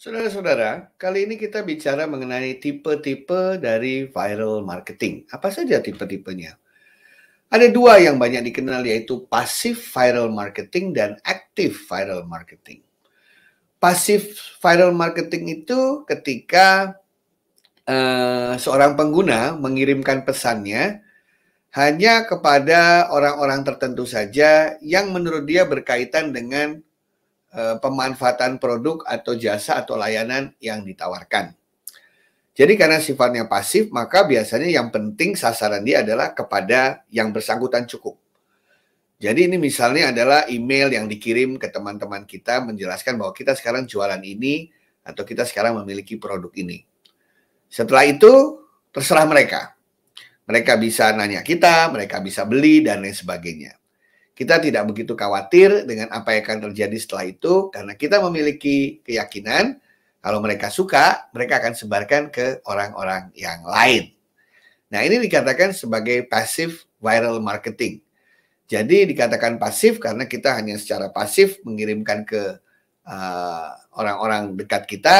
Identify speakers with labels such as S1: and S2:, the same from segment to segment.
S1: Saudara-saudara, kali ini kita bicara mengenai tipe-tipe dari viral marketing. Apa saja tipe-tipenya? Ada dua yang banyak dikenal yaitu pasif viral marketing dan aktif viral marketing. Pasif viral marketing itu ketika uh, seorang pengguna mengirimkan pesannya hanya kepada orang-orang tertentu saja yang menurut dia berkaitan dengan Eh, pemanfaatan produk atau jasa atau layanan yang ditawarkan. Jadi karena sifatnya pasif, maka biasanya yang penting sasaran dia adalah kepada yang bersangkutan cukup. Jadi ini misalnya adalah email yang dikirim ke teman-teman kita menjelaskan bahwa kita sekarang jualan ini atau kita sekarang memiliki produk ini. Setelah itu terserah mereka. Mereka bisa nanya kita, mereka bisa beli dan lain sebagainya kita tidak begitu khawatir dengan apa yang akan terjadi setelah itu karena kita memiliki keyakinan kalau mereka suka, mereka akan sebarkan ke orang-orang yang lain. Nah, ini dikatakan sebagai passive viral marketing. Jadi dikatakan pasif karena kita hanya secara pasif mengirimkan ke eh, orang-orang uh, dekat kita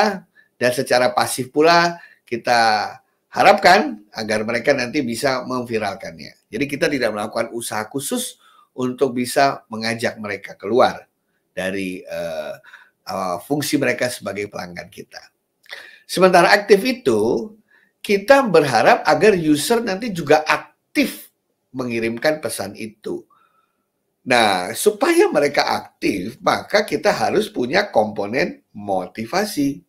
S1: dan secara pasif pula kita harapkan agar mereka nanti bisa memviralkannya. Jadi kita tidak melakukan usaha khusus untuk bisa mengajak mereka keluar dari uh, uh, fungsi mereka sebagai pelanggan kita. Sementara aktif itu, kita berharap agar user nanti juga aktif mengirimkan pesan itu. Nah, supaya mereka aktif, maka kita harus punya komponen motivasi.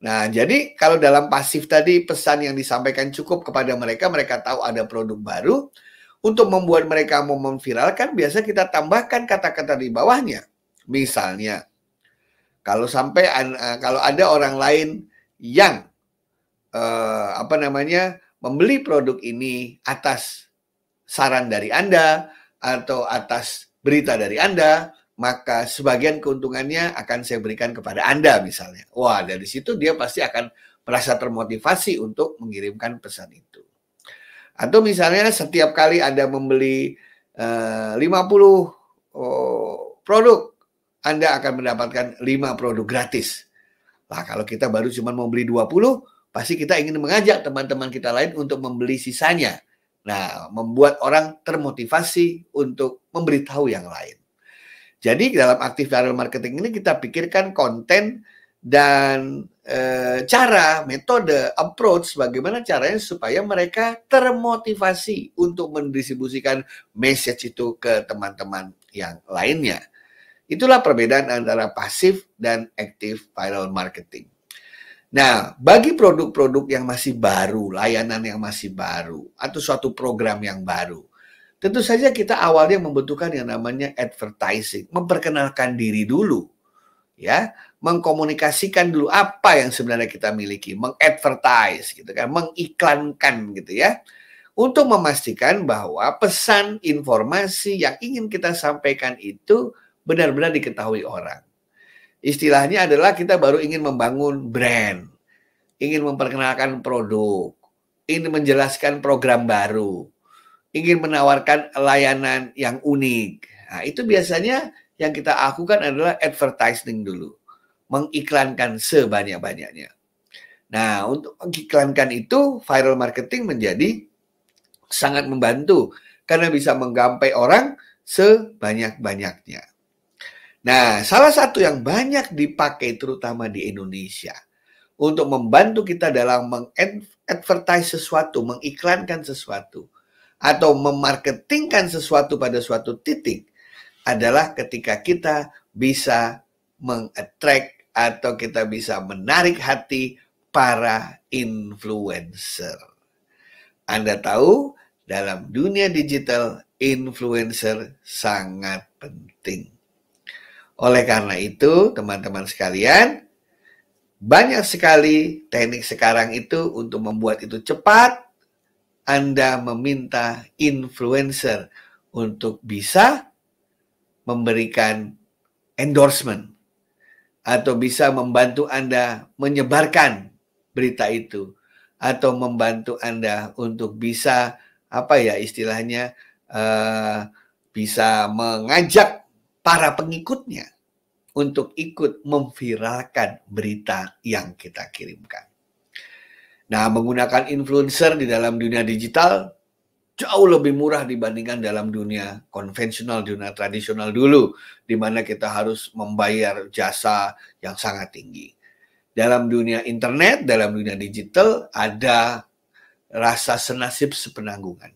S1: Nah, jadi kalau dalam pasif tadi pesan yang disampaikan cukup kepada mereka, mereka tahu ada produk baru, untuk membuat mereka mau memviralkan, biasa kita tambahkan kata-kata di bawahnya. Misalnya, kalau sampai eh, kalau ada orang lain yang eh, apa namanya membeli produk ini atas saran dari Anda atau atas berita dari Anda, maka sebagian keuntungannya akan saya berikan kepada Anda misalnya. Wah, dari situ dia pasti akan merasa termotivasi untuk mengirimkan pesan itu. Atau misalnya setiap kali Anda membeli uh, 50 uh, produk, Anda akan mendapatkan 5 produk gratis. Nah, kalau kita baru cuma mau beli 20, pasti kita ingin mengajak teman-teman kita lain untuk membeli sisanya. Nah, membuat orang termotivasi untuk memberitahu yang lain. Jadi dalam aktif viral marketing ini kita pikirkan konten dan e, cara, metode, approach bagaimana caranya supaya mereka termotivasi untuk mendistribusikan message itu ke teman-teman yang lainnya. Itulah perbedaan antara pasif dan aktif viral marketing. Nah, bagi produk-produk yang masih baru, layanan yang masih baru, atau suatu program yang baru, tentu saja kita awalnya membutuhkan yang namanya advertising, memperkenalkan diri dulu, ya mengkomunikasikan dulu apa yang sebenarnya kita miliki, mengadvertise gitu kan, mengiklankan gitu ya. Untuk memastikan bahwa pesan informasi yang ingin kita sampaikan itu benar-benar diketahui orang. Istilahnya adalah kita baru ingin membangun brand, ingin memperkenalkan produk, ingin menjelaskan program baru, ingin menawarkan layanan yang unik. Nah, itu biasanya yang kita lakukan adalah advertising dulu mengiklankan sebanyak-banyaknya. Nah, untuk mengiklankan itu viral marketing menjadi sangat membantu karena bisa menggapai orang sebanyak-banyaknya. Nah, salah satu yang banyak dipakai terutama di Indonesia untuk membantu kita dalam mengadvertise sesuatu, mengiklankan sesuatu atau memarketingkan sesuatu pada suatu titik adalah ketika kita bisa mengattract atau kita bisa menarik hati para influencer. Anda tahu, dalam dunia digital, influencer sangat penting. Oleh karena itu, teman-teman sekalian, banyak sekali teknik sekarang itu untuk membuat itu cepat. Anda meminta influencer untuk bisa memberikan endorsement atau bisa membantu Anda menyebarkan berita itu atau membantu Anda untuk bisa apa ya istilahnya uh, bisa mengajak para pengikutnya untuk ikut memviralkan berita yang kita kirimkan. Nah, menggunakan influencer di dalam dunia digital jauh lebih murah dibandingkan dalam dunia konvensional, dunia tradisional dulu, di mana kita harus membayar jasa yang sangat tinggi. Dalam dunia internet, dalam dunia digital, ada rasa senasib sepenanggungan.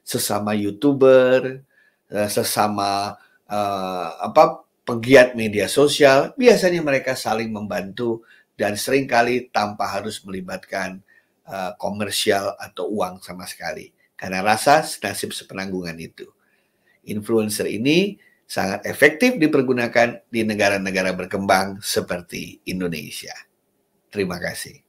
S1: Sesama YouTuber, eh, sesama uh, apa pegiat media sosial, biasanya mereka saling membantu dan seringkali tanpa harus melibatkan uh, komersial atau uang sama sekali. Karena rasa senasib sepenanggungan itu. Influencer ini sangat efektif dipergunakan di negara-negara berkembang seperti Indonesia. Terima kasih.